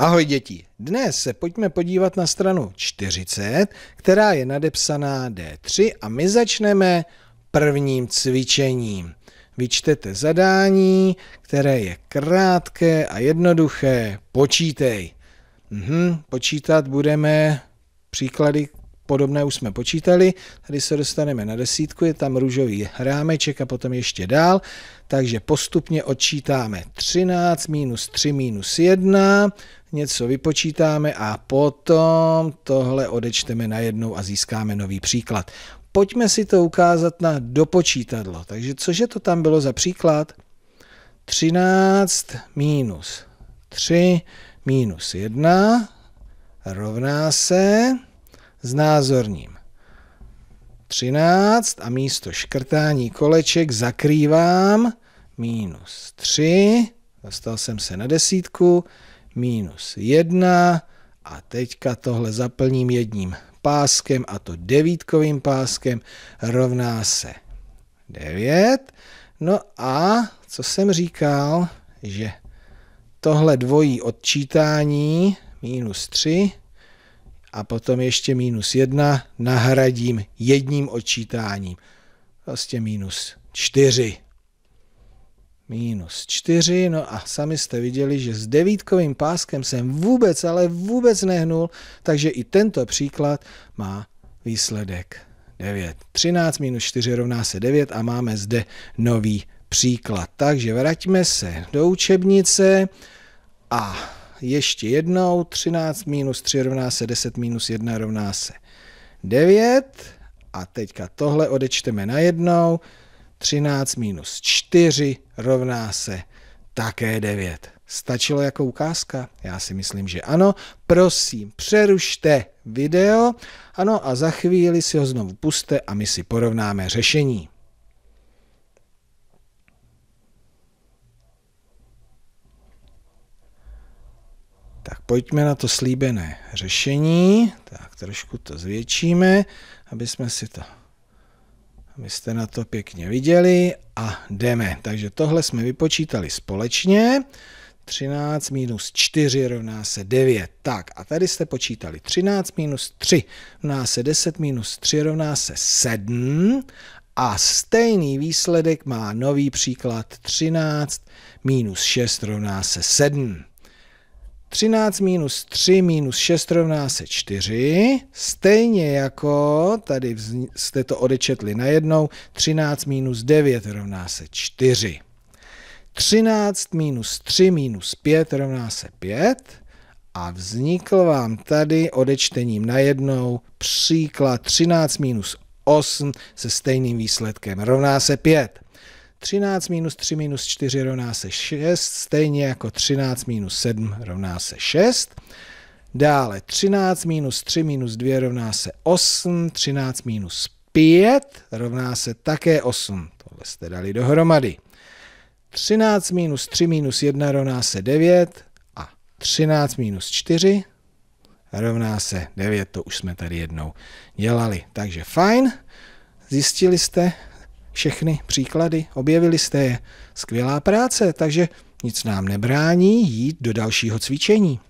Ahoj děti, dnes se pojďme podívat na stranu 40, která je nadepsaná D3 a my začneme prvním cvičením. Vyčtete zadání, které je krátké a jednoduché. Počítej. Mhm, počítat budeme příklady Podobné už jsme počítali, tady se dostaneme na desítku, je tam růžový rámeček a potom ještě dál, takže postupně odčítáme 13 minus 3 minus 1, něco vypočítáme a potom tohle odečteme na jednou a získáme nový příklad. Pojďme si to ukázat na dopočítadlo, takže cože to tam bylo za příklad? 13 minus 3 minus 1 rovná se s názorním. 13 a místo škrtání koleček zakrývám minus 3, dostal jsem se na desítku, minus 1 a teďka tohle zaplním jedním páskem a to devítkovým páskem rovná se 9. No a co jsem říkal, že tohle dvojí odčítání minus 3 a potom ještě minus 1 nahradím jedním odčítáním. Vlastně minus 4. Minus 4, no a sami jste viděli, že s devítkovým páskem jsem vůbec, ale vůbec nehnul, takže i tento příklad má výsledek 9. 13 minus 4 rovná se 9 a máme zde nový příklad. Takže vraťme se do učebnice a ještě jednou. 13 minus 3 rovná se 10 minus 1 rovná se 9. A teďka tohle odečteme na jednou. 13 minus 4 rovná se také 9. Stačilo jako ukázka? Já si myslím, že ano. Prosím, přerušte video. Ano a za chvíli si ho znovu puste a my si porovnáme řešení. pojďme na to slíbené řešení. Tak trošku to zvětšíme, aby jsme si to abyste na to pěkně viděli a jdeme. Takže tohle jsme vypočítali společně. 13 minus 4 rovná se 9. Tak a tady jste počítali 13 minus 3 rovná se 10 minus 3 rovná se 7 a stejný výsledek má nový příklad 13 minus 6 rovná se 7. 13 minus 3 minus 6 rovná se 4, stejně jako, tady jste to odečetli najednou, 13 minus 9 rovná se 4. 13 minus 3 minus 5 rovná se 5 a vznikl vám tady odečtením najednou příklad 13 minus 8 se stejným výsledkem rovná se 5. 13 minus 3 minus 4 rovná se 6, stejně jako 13 minus 7 rovná se 6. Dále 13 minus 3 minus 2 rovná se 8, 13 minus 5 rovná se také 8. Tohle jste dali dohromady. 13 minus 3 minus 1 rovná se 9 a 13 minus 4 rovná se 9, to už jsme tady jednou dělali. Takže fajn, zjistili jste, všechny příklady, objevili jste je. Skvělá práce, takže nic nám nebrání jít do dalšího cvičení.